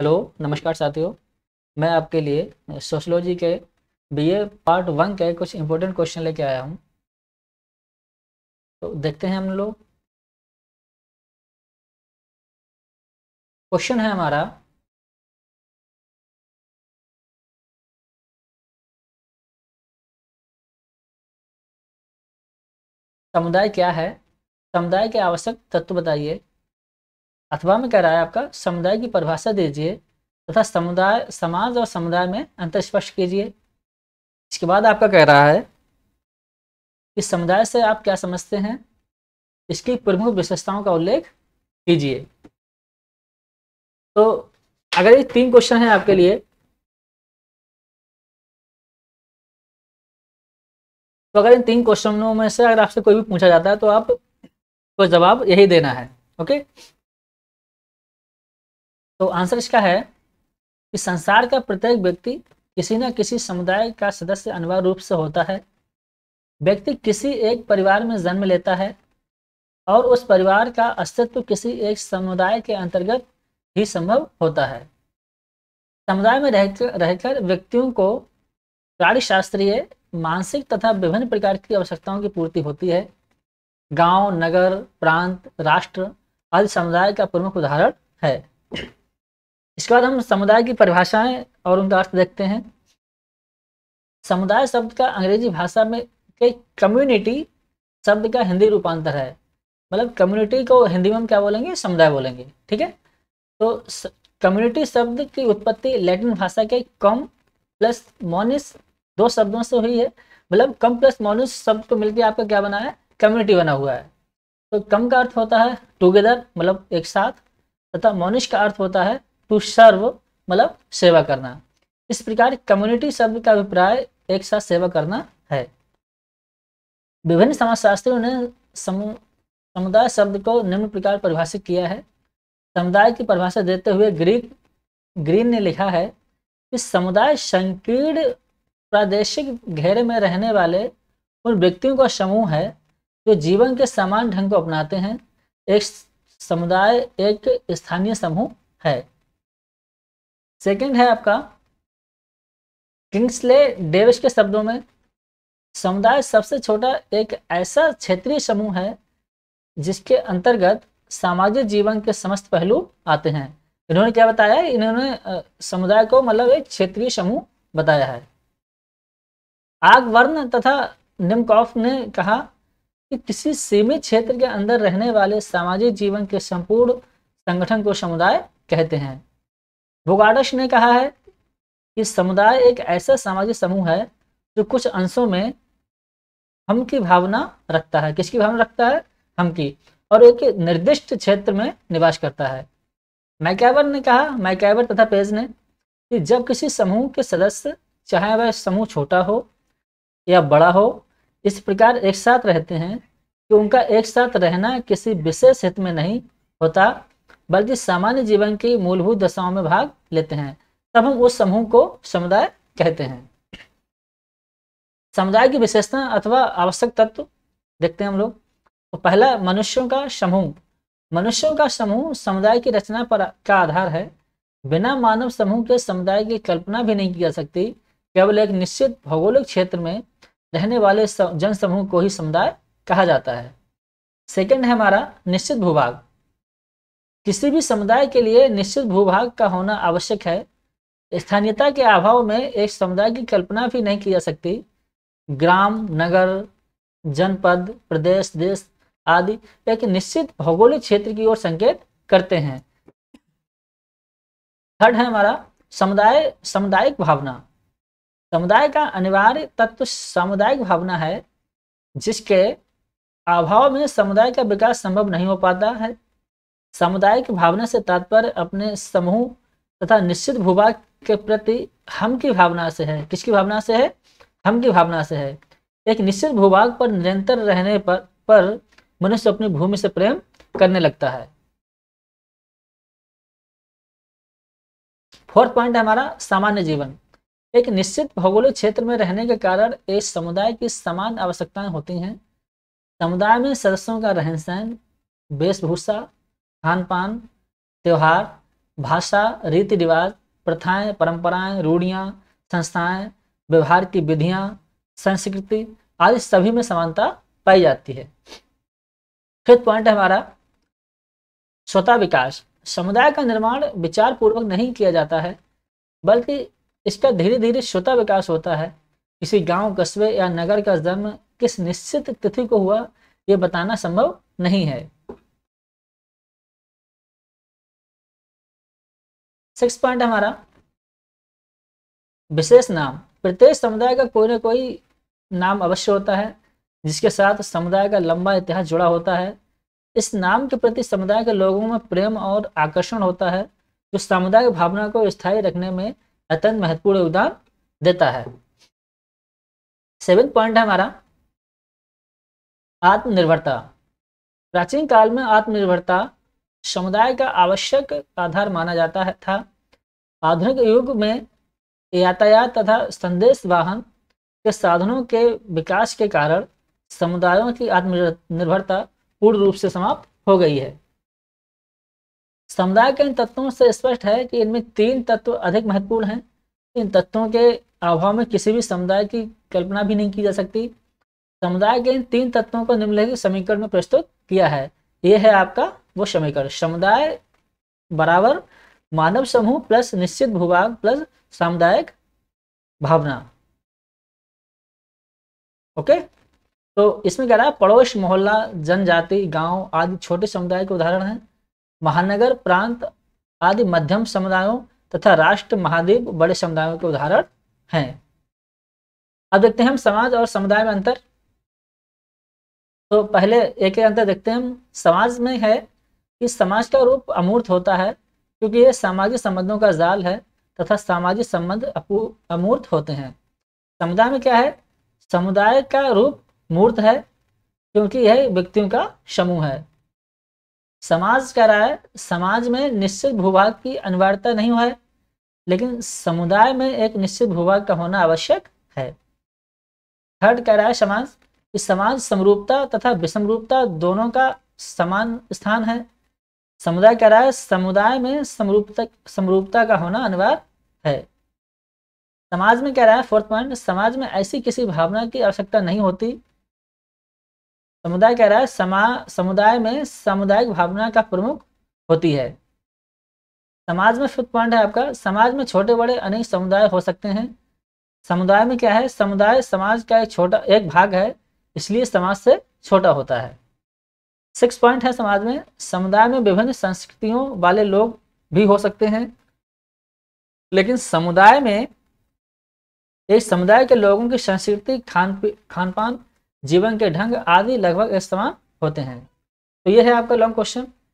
hello नमस्कार साथियों मैं आपके लिए सोशलॉजी के बीए पार्ट वन के कुछ इम्पोर्टेंट क्वेश्चन लेके आया हूँ तो देखते हैं हम लोग क्वेश्चन है हमारा समुदाय क्या है समुदाय के आवश्यक तत्व बताइए अथवा में कह रहा है आपका समुदाय की परिभाषा दीजिए तथा समुदाय समाज और समुदाय में अंतर स्पष्ट कीजिए इसके बाद आपका कह रहा है कि समुदाय से आप क्या समझते हैं इसकी प्रमुख विशेषताओं का उल्लेख कीजिए तो अगर ये तीन क्वेश्चन हैं आपके लिए तो अगर इन तीन क्वेश्चनों में से अगर आपसे कोई भी पूछा जाता है तो आप को जवाब यही देना है ओके तो आंसर इसका है कि संसार का प्रत्येक व्यक्ति किसी न किसी समुदाय का सदस्य अनिवार्य रूप से होता है व्यक्ति किसी एक परिवार में जन्म लेता है और उस परिवार का अस्तित्व किसी एक समुदाय के अंतर्गत ही संभव होता है समुदाय में रहकर रहकर व्यक्तियों को शास्त्रीय मानसिक तथा विभिन्न प्रकार की आवश्यकताओं की पूर्ति होती है गांव, नगर प्रांत राष्ट्र आदि समुदाय का प्रमुख उदाहरण है इसके बाद हम समुदाय की परिभाषाएं और उनका अर्थ देखते हैं समुदाय शब्द का अंग्रेजी भाषा में के कम्युनिटी शब्द का हिंदी रूपांतर है मतलब कम्युनिटी को हिंदी में हम क्या बोलेंगे समुदाय बोलेंगे ठीक है तो कम्युनिटी शब्द की उत्पत्ति लैटिन भाषा के कम प्लस मोनिस दो शब्दों से हुई है मतलब कम प्लस मोनिस शब्द को मिलकर आपका क्या बना है कम्युनिटी बना हुआ है तो कम का अर्थ होता है टुगेदर मतलब एक साथ तथा मोनिस का अर्थ होता है टू सर्व मतलब सेवा करना इस प्रकार कम्युनिटी शब्द का अभिप्राय एक साथ सेवा करना है विभिन्न समाजशास्त्रियों ने समुदाय शब्द को निम्न प्रकार परिभाषित किया है समुदाय की परिभाषा देते हुए ग्रीक ग्रीन ने लिखा है कि समुदाय संकीर्ण प्रादेशिक घेरे में रहने वाले उन व्यक्तियों का समूह है जो जीवन के समान ढंग को अपनाते हैं एक समुदाय एक स्थानीय समूह है सेकंड है आपका किंग्सले डेविस के शब्दों में समुदाय सबसे छोटा एक ऐसा क्षेत्रीय समूह है जिसके अंतर्गत सामाजिक जीवन के समस्त पहलू आते हैं इन्होंने क्या बताया इन्होंने समुदाय को मतलब एक क्षेत्रीय समूह बताया है आगवर्ण तथा निमकॉफ ने कहा कि किसी सीमित क्षेत्र के अंदर रहने वाले सामाजिक जीवन के संपूर्ण संगठन को समुदाय कहते हैं भोगाडस ने कहा है कि समुदाय एक ऐसा सामाजिक समूह है जो कुछ अंशों में हम की भावना रखता है किसकी भावना रखता है हम की और एक निर्दिष्ट क्षेत्र में निवास करता है मैकेबर ने कहा मैकेबर तथा पेज ने कि जब किसी समूह के सदस्य चाहे वह समूह छोटा हो या बड़ा हो इस प्रकार एक साथ रहते हैं कि उनका एक साथ रहना किसी विशेष हित में नहीं होता बल्कि सामान्य जीवन की मूलभूत दशाओं में भाग लेते हैं तब हम उस समूह को समुदाय कहते हैं समुदाय की विशेषता अथवा आवश्यक तत्व देखते हैं हम लोग तो पहला मनुष्यों का समूह मनुष्यों का समूह समुदाय की रचना पर का आधार है बिना मानव समूह के समुदाय की कल्पना भी नहीं की जा सकती केवल एक निश्चित भौगोलिक क्षेत्र में रहने वाले जन समूह को ही समुदाय कहा जाता है सेकंड है हमारा निश्चित भूभाग किसी भी समुदाय के लिए निश्चित भूभाग का होना आवश्यक है स्थानीयता के अभाव में एक समुदाय की कल्पना भी नहीं की जा सकती ग्राम नगर जनपद प्रदेश देश आदि एक निश्चित भौगोलिक क्षेत्र की ओर संकेत करते हैं थर्ड है हमारा समुदाय सामुदायिक भावना समुदाय का अनिवार्य तत्व सामुदायिक भावना है जिसके अभाव में समुदाय का विकास संभव नहीं हो पाता है सामुदायिक भावना से तात्पर्य अपने समूह तथा निश्चित भूभाग के प्रति हम की भावना से है किसकी भावना से है हम की भावना से है एक निश्चित भूभाग पर निरंतर रहने पर पर मनुष्य अपनी भूमि से प्रेम करने लगता है फोर्थ पॉइंट हमारा सामान्य जीवन एक निश्चित भौगोलिक क्षेत्र में रहने के कारण एक समुदाय की समान आवश्यकताएं होती हैं समुदाय में सदस्यों का रहन सहन वेशभूषा खान पान त्यौहार भाषा रीति रिवाज प्रथाएं परंपराएं रूढ़ियां संस्थाएं व्यवहार की विधियां संस्कृति आदि सभी में समानता पाई जाती है फिफ्थ पॉइंट है हमारा स्वतः विकास समुदाय का निर्माण विचार पूर्वक नहीं किया जाता है बल्कि इसका धीरे धीरे स्वतः विकास होता है किसी गांव कस्बे या नगर का जन्म किस निश्चित तिथि को हुआ ये बताना संभव नहीं है सिक्स पॉइंट हमारा विशेष नाम प्रत्येक समुदाय का कोई ना कोई नाम अवश्य होता है जिसके साथ समुदाय का लंबा इतिहास जुड़ा होता है इस नाम के प्रति समुदाय के लोगों में प्रेम और आकर्षण होता है जो सामुदायिक भावना को स्थायी रखने में अत्यंत महत्वपूर्ण योगदान देता है सेवन पॉइंट है हमारा आत्मनिर्भरता प्राचीन काल में आत्मनिर्भरता समुदाय का आवश्यक आधार माना जाता है था आधुनिक युग में यातायात तथा संदेश वाहन के साधनों के विकास के कारण समुदायों की आत्मनिर्भरता पूर्ण रूप से समाप्त हो गई है समुदाय के इन तत्वों से स्पष्ट है कि इनमें तीन तत्व अधिक महत्वपूर्ण हैं इन तत्वों के अभाव में किसी भी समुदाय की कल्पना भी नहीं की जा सकती समुदाय के इन तीन तत्वों को निम्नलिखित समीकरण में प्रस्तुत किया है यह है आपका वो समीकरण समुदाय बराबर मानव समूह प्लस निश्चित भूभाग प्लस सामुदायिक भावना ओके तो इसमें कह रहा है पड़ोस मोहल्ला जनजाति गांव आदि छोटे समुदाय के उदाहरण हैं महानगर प्रांत आदि मध्यम समुदायों तथा राष्ट्र महाद्वीप बड़े समुदायों के उदाहरण हैं अब देखते हैं हम समाज और समुदाय में अंतर तो पहले एक एक अंतर देखते हैं हम समाज में है इस समाज का रूप अमूर्त होता है क्योंकि यह सामाजिक संबंधों का जाल है तथा सामाजिक संबंध अमूर्त होते हैं समुदाय में क्या है समुदाय का रूप मूर्त है क्योंकि यह व्यक्तियों का समूह है समाज कह रहा है समाज में निश्चित भूभाग की अनिवार्यता नहीं है लेकिन समुदाय में एक निश्चित भूभाग का होना आवश्यक है थर्ड कह रहा है समाज इस समाज समरूपता तथा विषमरूपता दोनों का समान स्थान है समुदाय कह रहा है समुदाय में समरूपता समरूपता का होना अनिवार्य है समाज में कह रहा है फोर्थ पॉइंट समाज में ऐसी किसी भावना की आवश्यकता नहीं होती समुदाय कह रहा है समा समुदाय में सामुदायिक भावना का प्रमुख होती है समाज में फिफ्थ पॉइंट है आपका समाज में छोटे बड़े अनेक समुदाय हो सकते हैं समुदाय में क्या है समुदाय समाज का एक छोटा एक भाग है इसलिए समाज से छोटा होता है सिक्स पॉइंट है समाज में समुदाय में विभिन्न संस्कृतियों वाले लोग भी हो सकते हैं लेकिन समुदाय में एक समुदाय के लोगों की संस्कृति खान खान पान जीवन के ढंग आदि लगभग इस्तेमाल होते हैं तो यह है आपका लॉन्ग क्वेश्चन